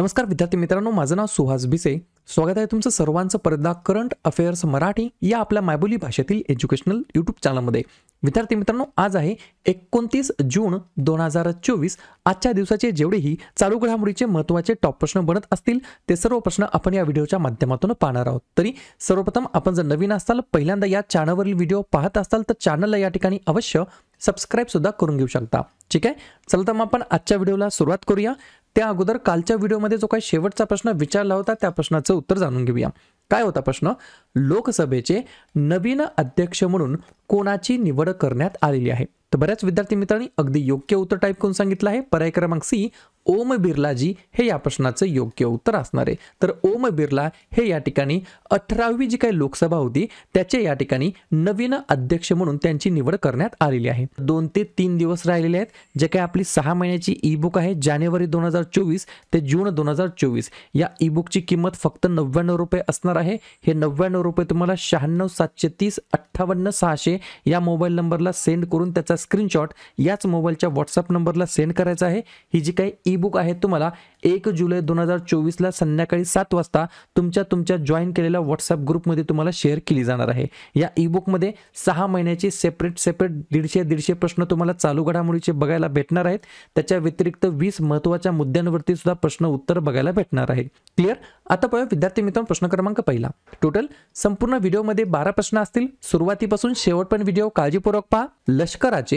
नमस्कार विद्यार्थी मित्रांनो माझं नाव सुहास भिसे स्वागत आहे तुमचं सर्वांचं परदा करंट अफेअर्स मराठी या आपल्या मायबोली भाषेतील एज्युकेशनल यूट्यूब चॅनलमध्ये विद्यार्थी मित्रांनो आज आहे एकोणतीस जून दोन हजार चोवीस आजच्या दिवसाचे जेवढेही चालू घडामोडीचे महत्त्वाचे टॉप प्रश्न बनत असतील ते सर्व प्रश्न आपण या व्हिडिओच्या माध्यमातून पाहणार आहोत तरी सर्वप्रथम आपण जर नवीन असाल पहिल्यांदा या चॅनलवरील व्हिडिओ पाहत असाल तर चॅनलला या ठिकाणी अवश्य सुद्धा करून घेऊ शकता ठीक आहे चला तर मग आपण आजच्या व्हिडिओला सुरुवात करूया त्या अगोदर कालच्या व्हिडिओमध्ये जो काही शेवटचा प्रश्न विचारला होता त्या प्रश्नाचं उत्तर जाणून घेऊया काय होता प्रश्न लोकसभेचे नवीन अध्यक्ष म्हणून कोणाची निवड करण्यात आलेली आहे तर बऱ्याच विद्यार्थी मित्रांनी अगदी योग्य उत्तर टाईप करून सांगितलं आहे पर्याय क्रमांक सी ओम बिर्लाजी हे या प्रश्नाचं योग्य उत्तर असणार आहे तर ओम बिर्ला हे या ठिकाणी अठरावी जी काही लोकसभा होती त्याचे या ठिकाणी नवीन अध्यक्ष म्हणून त्यांची निवड करण्यात आलेली आहे दोन ते तीन दिवस राहिलेले आहेत जे काही आपली सहा महिन्याची ई बुक आहे जानेवारी दोन हजार चोवीस ते जून दोन हजार चोवीस या ई बुकची किंमत फक्त नव्याण्णव रुपये असणार आहे हे नव्याण्णव रुपये तुम्हाला शहाण्णव सातशे तीस अठ्ठावन्न सहाशे या मोबाईल नंबरला सेंड करून त्याचा स्क्रीनशॉट याच मोबाईलच्या व्हॉट्सअप नंबरला सेंड करायचा आहे ही जी काही ई बुक आहे तुम्हाला एक जुलै दोन हजार चोवीसला संध्याकाळी सात वाजता तुमच्या तुमच्या जॉईन केलेल्या व्हॉट्सअप ग्रुपमध्ये तुम्हाला शेअर केली जाणार आहे या ई बुकमध्ये सहा महिन्याची सेपरेट सेपरेट दीडशे दीडशे प्रश्न तुम्हाला चालू घडामोडीचे बघायला भेटणार आहेत त्याच्या व्यतिरिक्त वीस महत्त्वाच्या मुद्द्यांवरती सुद्धा प्रश्न उत्तर बघायला भेटणार आहे क्लिअर आता पाहूया विद्यार्थी मित्रांनो प्रश्न क्रमांक पहिला टोटल संपूर्ण व्हिडिओमध्ये बारा प्रश्न असतील सुरुवातीपासून शेवट पण व्हिडिओ काळजीपूर्वक पहा लष्कराचे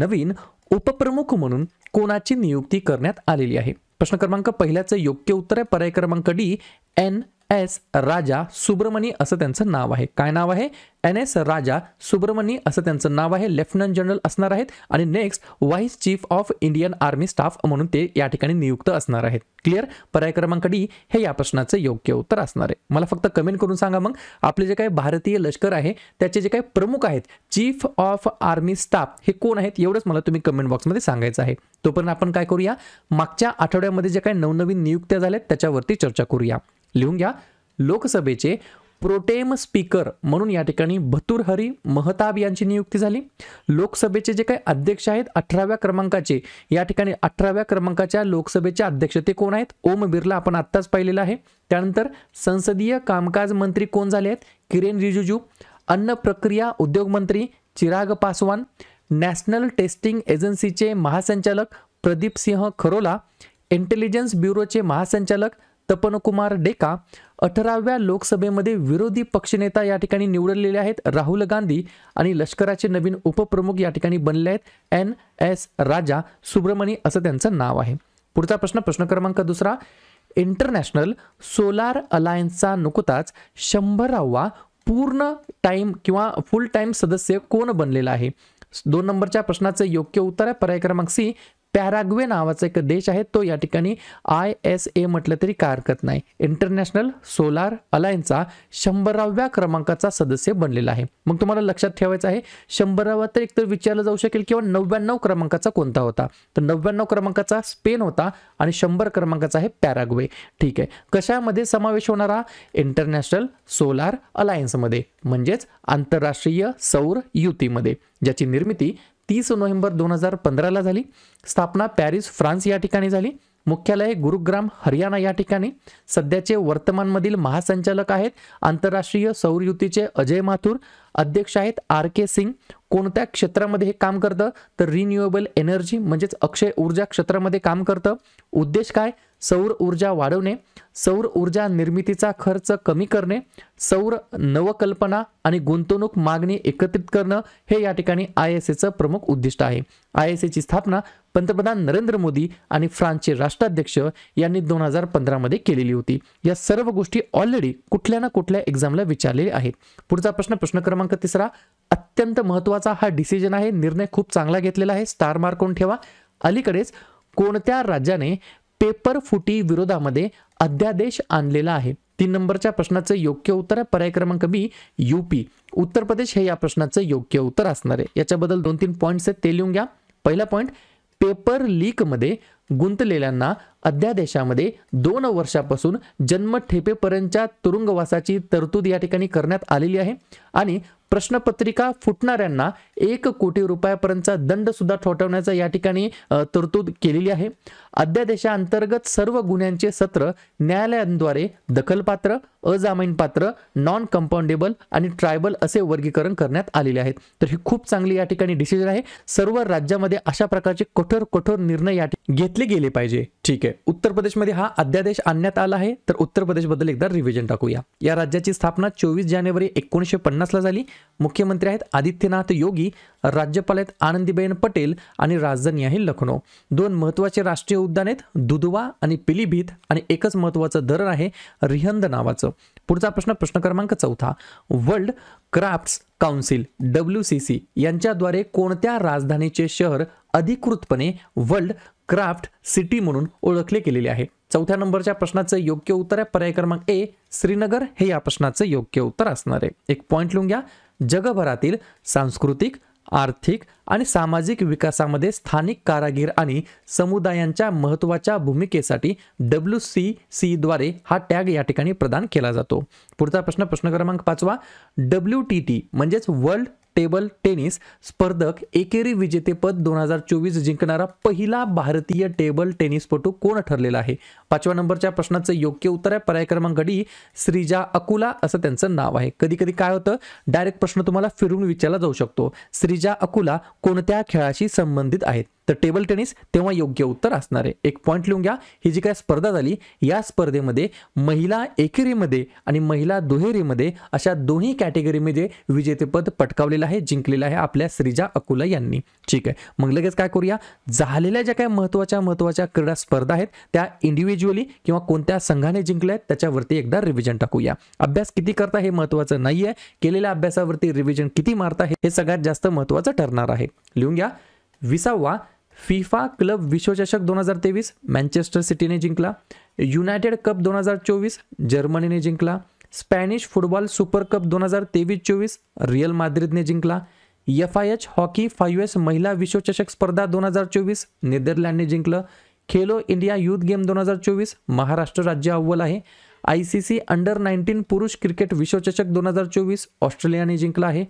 नवीन उपप्रमुख म्हणून कोणाची नियुक्ती करण्यात आलेली आहे प्रश्न क्रमांक पहिल्याचं योग्य उत्तर आहे पर्याय क्रमांक D N S Raja Subramani असं त्यांचं नाव आहे काय नाव आहे एन एस राजा सुब्रमणी असं त्यांचं नाव आहे लेफ्टनंट जनरल असणार आहेत आणि next vice chief of Indian army staff म्हणून ते या ठिकाणी नियुक्त असणार आहेत क्लिअर पर्याय क्रमांक डी हे या प्रश्नाचं योग्य उत्तर असणार आहे मला फक्त कमेंट करून सांगा मग आपले जे काही भारतीय लष्कर आहे त्याचे जे काही प्रमुख आहेत चीफ ऑफ आर्मी स्टाफ हे कोण आहेत एवढंच मला तुम्ही कमेंट बॉक्समध्ये सांगायचं आहे तोपर्यंत आपण काय करूया मागच्या आठवड्यामध्ये जे काही नवनवीन नियुक्त्या झाल्यात त्याच्यावरती चर्चा करूया लिहून घ्या लोकसभेचे प्रोटेम स्पीकर म्हणून या ठिकाणी भतुरहरी महताब यांची नियुक्ती झाली लोकसभेचे जे काही अध्यक्ष आहेत अठराव्या क्रमांकाचे या ठिकाणी अठराव्या क्रमांकाच्या लोकसभेचे अध्यक्ष ते कोण आहेत ओम बिर्ला आपण आत्ताच पाहिलेलं आहे त्यानंतर संसदीय कामकाज मंत्री कोण झाले आहेत किरेन रिजिजू अन्न प्रक्रिया उद्योग मंत्री चिराग पासवान नॅशनल टेस्टिंग एजन्सीचे महासंचालक प्रदीप सिंह खरोला इंटेलिजन्स ब्युरोचे महासंचालक तपनकुमार डेका अठराव्या लोकसभेमध्ये विरोधी पक्षनेता या ठिकाणी निवडलेले आहेत राहुल गांधी आणि लष्कराचे नवीन उपप्रमुख या ठिकाणी बनले आहेत एन एस राजा सुब्रमणी असं त्यांचं नाव आहे पुढचा प्रश्न प्रश्न क्रमांक दुसरा इंटरनॅशनल सोलार अलायन्सचा नुकताच शंभरावा पूर्ण टाइम किंवा फुल टाइम सदस्य कोण बनलेला आहे दोन नंबरच्या प्रश्नाचं योग्य उत्तर आहे पर्याय क्रमांक सी पॅराग्वे नावाचा एक देश आहे तो या ठिकाणी आय एस ए म्हटलं तरी काय हरकत नाही इंटरनॅशनल सोलार अलायन्सचा शंभराव्या क्रमांकाचा सदस्य बनलेला आहे मग तुम्हाला लक्षात ठेवायचं आहे शंभरावा तर एकतर विचारलं जाऊ शकेल किंवा नव्याण्णव क्रमांकाचा कोणता होता तर नव्याण्णव क्रमांकाचा स्पेन होता आणि शंभर क्रमांकाचा आहे पॅराग्वे ठीक आहे कशामध्ये समावेश होणारा इंटरनॅशनल सोलार अलायन्समध्ये म्हणजेच आंतरराष्ट्रीय सौर युतीमध्ये ज्याची निर्मिती तीस नोव्हेंबर दोन हजार पंधराला झाली स्थापना पॅरिस फ्रान्स या ठिकाणी झाली मुख्यालय गुरुग्राम हरियाणा या ठिकाणी सध्याचे वर्तमानमधील महासंचालक आहेत आंतरराष्ट्रीय सौरयुतीचे अजय माथुर अध्यक्ष आहेत आर के सिंग कोणत्या क्षेत्रामध्ये हे काम करतं तर रिन्युएबल एनर्जी म्हणजेच अक्षय ऊर्जा क्षेत्रामध्ये काम करतं उद्देश काय सौर ऊर्जा वाढवणे सौर ऊर्जा निर्मितीचा खर्च कमी करणे सौर नवकल्पना आणि गुंतवणूक मागणी एकत्रित करणं हे या ठिकाणी आय एस एचं प्रमुख उद्दिष्ट आहे आय एस एची स्थापना पंतप्रधान नरेंद्र मोदी आणि फ्रान्सचे राष्ट्राध्यक्ष यांनी दोन हजार पंधरामध्ये केलेली होती या सर्व गोष्टी ऑलरेडी कुठल्या ना कुठल्या एक्झामला विचारलेल्या आहेत पुढचा प्रश्न प्रश्न क्रमांक क्रमांक तिसरा अत्यंत महत्वाचा हा डिसिजन आहे निर्णय खूप चांगला घेतलेला आहे स्टार मार्कून ठेवा अलीकडेच कोणत्या राज्याने पेपर फुटी विरोधामध्ये अध्यादेश आणलेला आहे तीन नंबरच्या प्रश्नाचं योग्य उत्तर आहे पर्याय क्रमांक बी यूपी उत्तर प्रदेश हे या प्रश्नाचं योग्य उत्तर असणार आहे याच्याबद्दल दोन तीन पॉईंट्स आहेत ते लिहून घ्या पहिला पॉईंट पेपर लीक मध्ये गुंतलेल्यांना अध्यादेशामध्ये दोन वर्षापासून जन्मठेपेपर्यंतच्या तुरुंगवासाची तरतूद या ठिकाणी करण्यात आलेली आहे आणि प्रश्नपत्रिका फुटणाऱ्यांना एक कोटी रुपयापर्यंतचा दंड सुद्धा ठोठवण्याचा या ठिकाणी तरतूद केलेली आहे अध्यादेशाअंतर्गत सर्व गुन्ह्यांचे सत्र न्यायालयांद्वारे दखलपात्र पात्र नॉन कंपाउंडेबल आणि ट्रायबल असे वर्गीकरण करण्यात आलेले आहेत तर ही खूप चांगली या ठिकाणी डिसिजन आहे सर्व राज्यामध्ये अशा प्रकारचे कठोर कठोर निर्णय या घेतले गेले पाहिजे ठीक आहे उत्तर प्रदेशमध्ये हा अध्यादेश आणण्यात आला आहे तर उत्तर प्रदेशबद्दल एकदा रिव्हिजन टाकूया या राज्याची स्थापना चोवीस जानेवारी एकोणीसशे पन्नासला झाली मुख्यमंत्री आहेत आदित्यनाथ योगी राज्यपाल आहेत आनंदीबेन पटेल आणि राजधानी आहे लखनौ दोन महत्वाचे राष्ट्रीय उद्यान आहेत दुधवा आणि पिलीभीत आणि एकच महत्वाचं धरण आहे रिहंद नावाचं पुढचा प्रश्न प्रश्न क्रमांक चौथा world crafts council W C C यांच्याद्वारे कोणत्या राजधानीचे शहर अधिकृतपणे वर्ल्ड क्राफ्ट सिटी म्हणून ओळखले गेलेले आहे चौथ्या नंबरच्या प्रश्नाचं योग्य उत्तर आहे पर्याय क्रमांक ए श्रीनगर हे या प्रश्नाचं योग्य उत्तर असणार आहे एक पॉईंट लिहून घ्या जगभरातील सांस्कृतिक आर्थिक आणि सामाजिक विकासामध्ये स्थानिक कारागीर आणि समुदायांच्या महत्त्वाच्या भूमिकेसाठी डब्ल्यू सी सीद्वारे हा टॅग या ठिकाणी प्रदान केला जातो पुढचा प्रश्न प्रश्न क्रमांक पाचवा डब्ल्यू टी टी म्हणजेच वर्ल्ड टेबल टेनिस स्पर्धक एकेरी विजेतेपद दोन हजार चोवीस जिंकणारा पहिला भारतीय टेबल टेनिसपटू कोण ठरलेला आहे पाचव्या नंबरच्या प्रश्नाचं योग्य उत्तर आहे पर्याय क्रमांक डी श्रीजा अकुला असं त्यांचं नाव आहे कधी कधी काय होतं डायरेक्ट प्रश्न तुम्हाला फिरून विचारला जाऊ शकतो श्रीजा अकुला कोणत्या खेळाशी संबंधित आहेत तर टेबल टेनिस तेव्हा योग्य उत्तर असणार आहे एक पॉईंट लिहून घ्या ही जी काय स्पर्धा झाली या स्पर्धेमध्ये महिला एकेरीमध्ये आणि महिला दुहेरीमध्ये अशा दोन्ही कॅटेगरीमध्ये विजेतेपद पटकावलेलं आहे जिंकलेलं आहे आपल्या श्रीजा अकुला यांनी ठीक आहे मग लगेच काय करूया झालेल्या ज्या काय महत्त्वाच्या महत्त्वाच्या क्रीडा स्पर्धा आहेत त्या इंडिव्हिज्युअली किंवा कोणत्या संघाने जिंकल्या आहेत त्याच्यावरती एकदा रिव्हिजन टाकूया अभ्यास किती करता हे महत्त्वाचं नाही आहे केलेल्या अभ्यासावरती रिव्हिजन किती मारता हे सगळ्यात जास्त महत्त्वाचं ठरणार आहे लिहून घ्या विसावा फिफा क्लब विश्वचषक दोन हजार तेवीस मँचेस्टर सिटीने जिंकला युनायटेड कप दोन हजार चोवीस जर्मनीने जिंकला स्पॅनिश फुटबॉल सुपर कप दोन हजार तेवीस चोवीस रिअल माद्रिदने जिंकला F I H hockey five S महिला विश्वचषक स्पर्धा दोन हजार चोवीस नेदरलँडने जिंकलं खेलो इंडिया यूथ गेम दोन हजार चोवीस महाराष्ट्र राज्य अव्वल आहे I C C under nineteen पुरुष क्रिकेट विश्वचषक दोन हजार चोवीस ऑस्ट्रेलियाने जिंकला आहे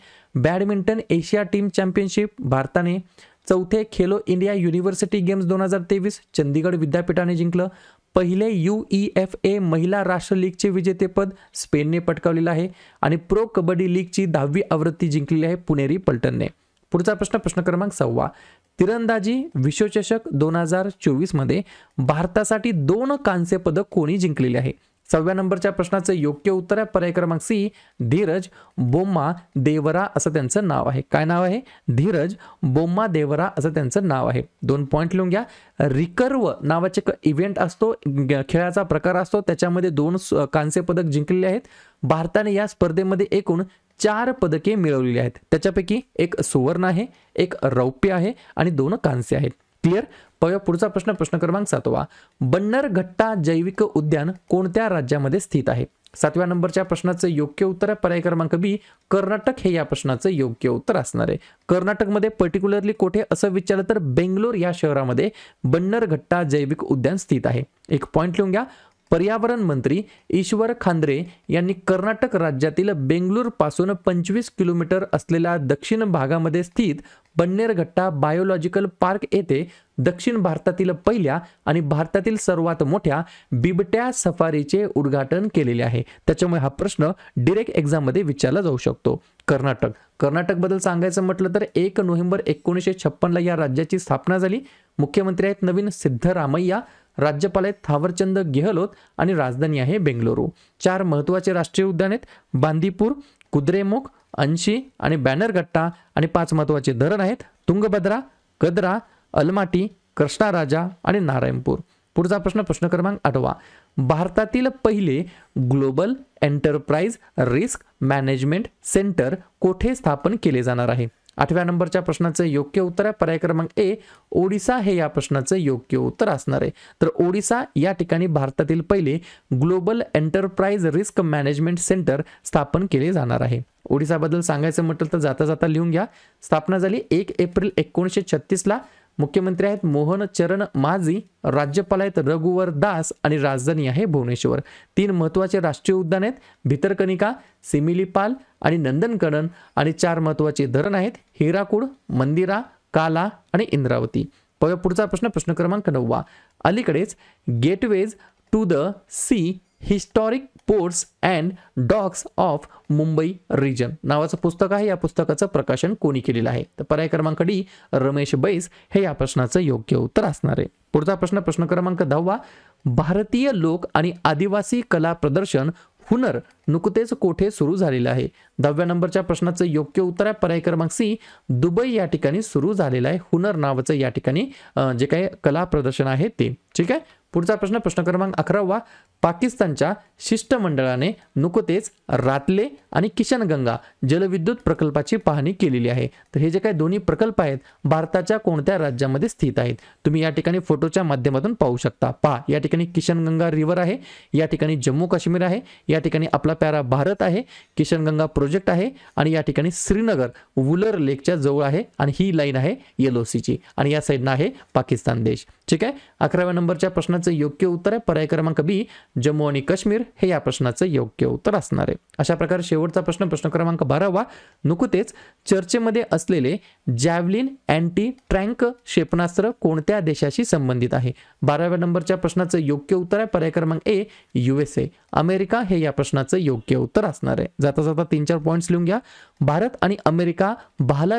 बॅडमिंटन एशिया टीम चॅम्पियनशिप भारताने चौथे खेलो इंडिया युनिव्हर्सिटी गेम्स दोन हजार तेवीस चंदीगड विद्यापीठाने जिंकलं पहिले यू ई एफ ए महिला राष्ट्र लीगचे विजेतेपद स्पेनने पटकावलेलं आहे आणि प्रो कबड्डी लीगची दहावी आवृत्ती जिंकलेली आहे पुणेरी पलटनने पुढचा प्रश्न प्रश्न क्रमांक सव्वा तिरंदाजी विश्वचषक दोन हजार चोवीसमध्ये भारतासाठी दोन कांस्य पदक कोणी जिंकलेले आहे सव्या नंबरच्या प्रश्नाचं योग्य उत्तर आहे पर्याय क्रमांक सी धीरज बोम्मा देवरा असं त्यांचं नाव आहे काय नाव आहे धीरज बोम्मा देवरा असं त्यांचं नाव आहे दोन पॉईंट लिहून घ्या रिकर्व नावाचे इव्हेंट असतो खेळाचा प्रकार असतो त्याच्यामध्ये दोन कांस्य पदक जिंकलेले आहेत भारताने या स्पर्धेमध्ये एकूण चार पदके मिळवलेली आहेत त्याच्यापैकी एक सुवर्ण आहे एक रौप्य आहे आणि दोन कांस्य आहेत क्लिअर पाहूया पुढचा प्रश्न प्रश्न क्रमांक सातवा बन्नर घट्टा जैविक उद्यान कोणत्या राज्यामध्ये स्थित आहे सातव्या नंबरच्या प्रश्नाचं योग्य उत्तर आहे पर्याय क्रमांक बी कर्नाटक हे या प्रश्नाचं योग्य उत्तर असणार आहे कर्नाटकमध्ये पर्टिक्युलरली कोठे असं विचारलं तर बेंगलोर या शहरामध्ये बन्नर घट्टा जैविक उद्यान स्थित आहे एक पॉईंट लिहून घ्या पर्यावरण मंत्री ईश्वर खांद्रे यांनी कर्नाटक राज्यातील पासून पंचवीस किलोमीटर असलेल्या दक्षिण भागामध्ये स्थित बन्नेरघट्टा बायोलॉजिकल पार्क येथे दक्षिण भारतातील पहिल्या आणि भारतातील सर्वात मोठ्या बिबट्या सफारीचे उद्घाटन केलेले आहे त्याच्यामुळे हा प्रश्न डिरेक्ट एक्झाममध्ये विचारला जाऊ शकतो कर्नाटक कर्नाटकबद्दल सांगायचं म्हटलं तर एक नोव्हेंबर एकोणीसशे छप्पनला या राज्याची स्थापना झाली मुख्यमंत्री आहेत नवीन सिद्धरामय्या राज्यपाल आहेत थावरचंद गेहलोत आणि राजधानी आहे बेंगलुरू चार महत्वाचे राष्ट्रीय उद्यान आहेत बांदीपूर कुद्रेमुख अंशी आणि बॅनरगट्टा आणि पाच महत्वाचे धरण आहेत तुंगभद्रा कदरा अलमाटी कृष्णाराजा आणि नारायणपूर पुढचा प्रश्न प्रश्न क्रमांक आठवा भारतातील पहिले global enterprise risk management centre कोठे स्थापन केले जाणार आहे आठव्या नंबरच्या प्रश्नाचं योग्य उत्तर आहे पर्याय क्रमांक ए ओडिसा हे या प्रश्नाचं योग्य उत्तर असणार आहे तर ओडिसा या ठिकाणी भारतातील पहिले global enterprise risk management centre स्थापन केले जाणार आहे ओडिसाबद्दल सांगायचं म्हटलं तर जाता जाता लिहून घ्या स्थापना झाली एक एप्रिल एकोणीसशे छत्तीसला मुख्यमंत्री आहेत मोहन चरण माझी राज्यपाल आहेत रघुवर दास आणि राजधानी आहे भुवनेश्वर तीन महत्त्वाचे राष्ट्रीय उद्यान आहेत भितरकनिका सिमिलीपाल आणि नंदनकनन आणि चार महत्त्वाचे धरण आहेत हिराकूड मंदिरा काला आणि इंद्रावती पुढचा प्रश्न प्रश्न क्रमांक नववा अलीकडेच gateways to the sea historic ports and docks of Mumbai region नावाचं पुस्तक आहे या पुस्तकाचं प्रकाशन कोणी केलेलं आहे तर पर्याय क्रमांक डी रमेश बैस हे या प्रश्नाचं योग्य उत्तर असणार आहे पुढचा प्रश्न प्रश्न क्रमांक दहावा भारतीय लोक आणि आदिवासी कला प्रदर्शन हुनर नुकतेच कोठे सुरू झालेलं आहे दहाव्या नंबरच्या प्रश्नाचं योग्य उत्तर आहे पर्याय क्रमांक सी दुबई या ठिकाणी सुरू झालेलं आहे हुनर नावाचं या ठिकाणी जे काही कला प्रदर्शन आहे ते ठीक आहे पुढचा प्रश्न प्रश्न क्रमांक अकरावा पाकिस्तानच्या शिष्टमंडळाने नुकतेच रातले आणि किशनगंगा जलविद्युत प्रकल्पाची पाहणी केलेली आहे तर हे जे काही दोन्ही प्रकल्प आहेत भारताच्या कोणत्या राज्यामध्ये स्थित आहेत तुम्ही या ठिकाणी फोटोच्या माध्यमातून पाहू शकता पहा या ठिकाणी किशनगंगा रिव्हर आहे या ठिकाणी जम्मू काश्मीर आहे या ठिकाणी आपला प्यारा भारत आहे किशनगंगा प्रोजेक्ट आहे आणि या ठिकाणी श्रीनगर वुलर लेकच्या जवळ आहे आणि ही लाईन आहे येलो सीची आणि या साईडनं आहे पाकिस्तान देश ठीक आहे अकराव्या नंबरच्या प्रश्नाचं योग्य उत्तर आहे पर्याय क्रमांक बी जम्मू आणि काश्मीर हे या प्रश्नाचं योग्य उत्तर असणार आहे अशा प्रकारे शेवटचा प्रश्न प्रश्न क्रमांक बारावा नुकतेच चर्चेमध्ये असलेले जॅव्हलिन अँटी ट्रँक क्षेपणास्त्र कोणत्या देशाशी संबंधित आहे बाराव्या नंबरच्या प्रश्नाचं योग्य उत्तर आहे पर्याय क्रमांक ए युएसए अमेरिका हे या प्रश्नाचं योग्य उत्तर असणार आहे जाता जाता तीन चार पॉईंट्स लिहून घ्या भारत आणि अमेरिका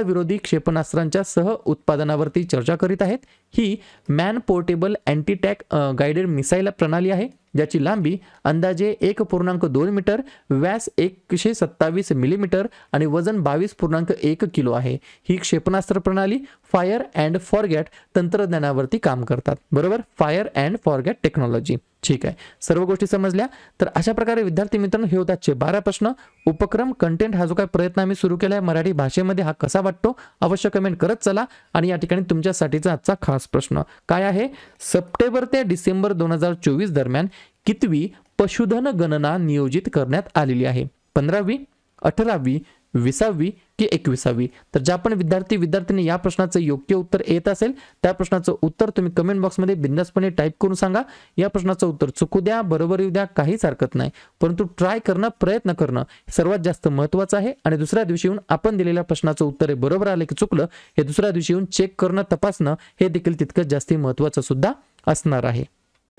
विरोधी क्षेपणास्त्रांच्या सह उत्पादनावरती चर्चा करीत आहेत ही man portable antitank guided missile प्रणाली आहे ज्याची लांबी अंदाजे एक पूर्णांक दोन मीटर व्यास एकशे सत्तावीस मिलीमीटर आणि वजन बावीस पूर्णांक एक किलो आहे ही क्षेपणास्त्र प्रणाली फायर अँड फॉरगॅट तंत्रज्ञानावरती काम करतात बरोबर फायर अँड फॉरगॅट टेक्नॉलॉजी ठीक आहे सर्व गोष्टी समजल्या तर अशा प्रकारे विद्यार्थी मित्रांनो हे होताचे बारा प्रश्न उपक्रम कंटेंट हा जो काय प्रयत्न आम्ही सुरू केला आहे मराठी भाषेमध्ये हा कसा वाटतो अवश्य कमेंट करत चला आणि या ठिकाणी तुमच्यासाठीचा आजचा खास प्रश्न काय आहे सप्टेंबर ते डिसेंबर दोन हजार चोवीस दरम्यान कितवी पशुधन गणना नियोजित करण्यात आलेली आहे पंधरावी अठरावी विसावी की एकविसावी तर ज्या पण विद्यार्थी विद्यार्थ्यांनी या प्रश्नाचं योग्य उत्तर येत असेल त्या प्रश्नाचं उत्तर तुम्ही कमेंट बॉक्समध्ये बिंदासपणे टाईप करून सांगा या प्रश्नाचं उत्तर चुकू द्या बरोबर येऊ द्या काहीच हरकत नाही परंतु ट्राय करणं प्रयत्न करणं सर्वात जास्त महत्वाचं आहे आणि दुसऱ्या दिवशी येऊन आपण दिलेल्या प्रश्नाचं उत्तर हे बरोबर आलं की चुकलं हे दुसऱ्या दिवशी येऊन चेक करणं तपासणं हे देखील तितकंच जास्ती महत्वाचं सुद्धा असणार आहे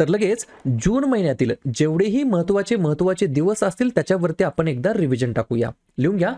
तर लगेच जून महिन्यातील जेवढेही महत्वाचे महत्वाचे दिवस असतील त्याच्यावरती आपण एकदा रिव्हिजन टाकूया लिहून घ्या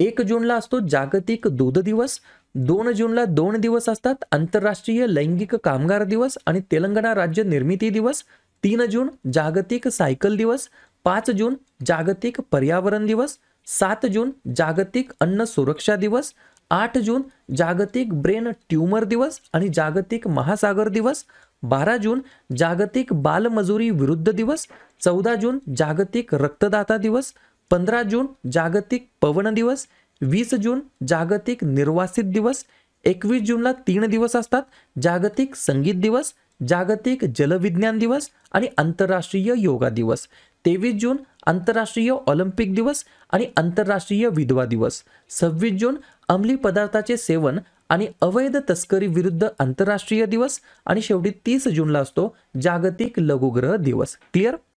एक जूनला असतो जागतिक दूध दिवस दोन जूनला दोन दिवस असतात आंतरराष्ट्रीय लैंगिक कामगार दिवस आणि तेलंगणा राज्य निर्मिती दिवस तीन जून जागतिक सायकल दिवस पाच जून जागतिक पर्यावरण दिवस सात जून जागतिक अन्न सुरक्षा दिवस आठ जून जागतिक ब्रेन ट्यूमर दिवस आणि जागतिक महासागर दिवस बारा जून जागतिक बालमजुरी विरुद्ध दिवस चौदा जून जागतिक रक्तदाता दिवस पंधरा जून जागतिक पवन दिवस वीस जून जागतिक निर्वासित दिवस एकवीस जूनला तीन दिवस असतात जागतिक संगीत दिवस जागतिक जलविज्ञान दिवस आणि आंतरराष्ट्रीय योगा दिवस तेवीस जून आंतरराष्ट्रीय ऑलिम्पिक दिवस आणि आंतरराष्ट्रीय विधवा दिवस सव्वीस जून अंमली पदार्थाचे सेवन आणि अवैध तस्करी विरुद्ध आंतरराष्ट्रीय दिवस आणि शेवटी तीस जूनला असतो जागतिक लघुग्रह दिवस क्लिअर